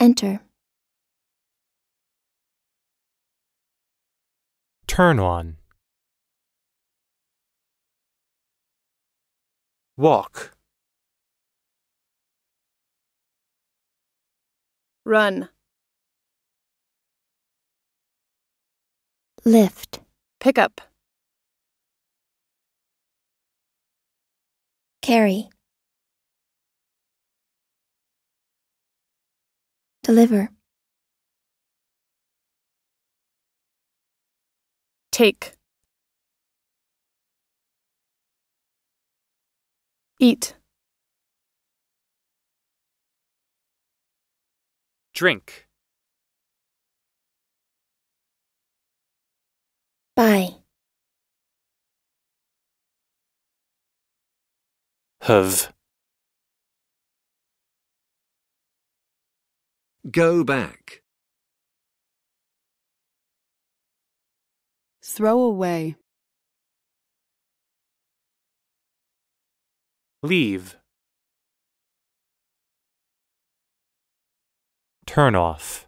Enter. Turn on. Walk. Run. Lift. Pick up. Carry. Deliver. Take. Eat. Drink. Buy. Have. Go back. Throw away. Leave. Turn off.